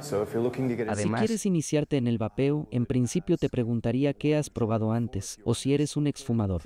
si quieres iniciarte en el vapeo, en principio te preguntaría qué has probado antes o si eres un exfumador.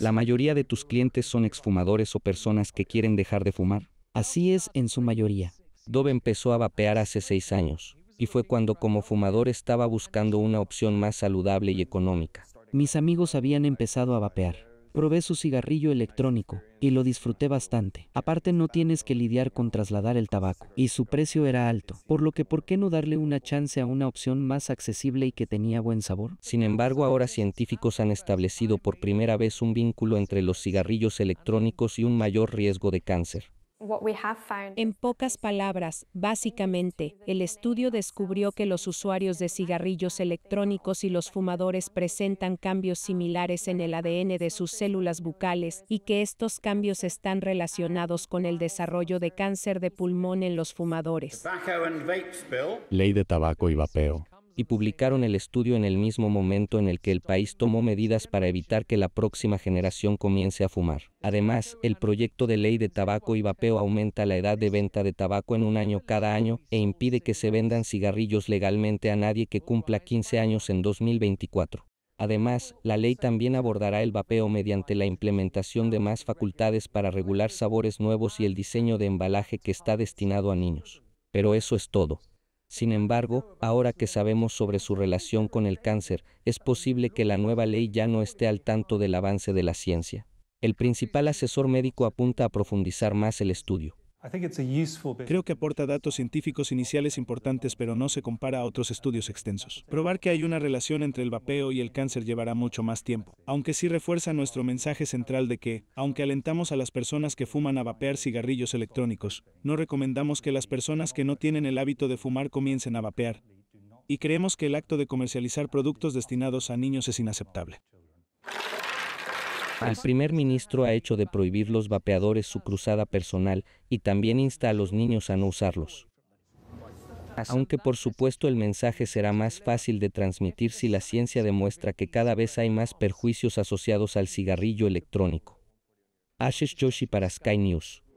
La mayoría de tus clientes son exfumadores o personas que quieren dejar de fumar. Así es en su mayoría. Dove empezó a vapear hace seis años y fue cuando como fumador estaba buscando una opción más saludable y económica. Mis amigos habían empezado a vapear. Probé su cigarrillo electrónico y lo disfruté bastante. Aparte no tienes que lidiar con trasladar el tabaco y su precio era alto, por lo que ¿por qué no darle una chance a una opción más accesible y que tenía buen sabor? Sin embargo, ahora científicos han establecido por primera vez un vínculo entre los cigarrillos electrónicos y un mayor riesgo de cáncer. En pocas palabras, básicamente, el estudio descubrió que los usuarios de cigarrillos electrónicos y los fumadores presentan cambios similares en el ADN de sus células bucales y que estos cambios están relacionados con el desarrollo de cáncer de pulmón en los fumadores. Ley de tabaco y vapeo y publicaron el estudio en el mismo momento en el que el país tomó medidas para evitar que la próxima generación comience a fumar. Además, el proyecto de ley de tabaco y vapeo aumenta la edad de venta de tabaco en un año cada año e impide que se vendan cigarrillos legalmente a nadie que cumpla 15 años en 2024. Además, la ley también abordará el vapeo mediante la implementación de más facultades para regular sabores nuevos y el diseño de embalaje que está destinado a niños. Pero eso es todo. Sin embargo, ahora que sabemos sobre su relación con el cáncer, es posible que la nueva ley ya no esté al tanto del avance de la ciencia. El principal asesor médico apunta a profundizar más el estudio. Creo que aporta datos científicos iniciales importantes, pero no se compara a otros estudios extensos. Probar que hay una relación entre el vapeo y el cáncer llevará mucho más tiempo, aunque sí refuerza nuestro mensaje central de que, aunque alentamos a las personas que fuman a vapear cigarrillos electrónicos, no recomendamos que las personas que no tienen el hábito de fumar comiencen a vapear. Y creemos que el acto de comercializar productos destinados a niños es inaceptable. El primer ministro ha hecho de prohibir los vapeadores su cruzada personal y también insta a los niños a no usarlos. Aunque por supuesto el mensaje será más fácil de transmitir si la ciencia demuestra que cada vez hay más perjuicios asociados al cigarrillo electrónico. Ashes Joshi para Sky News.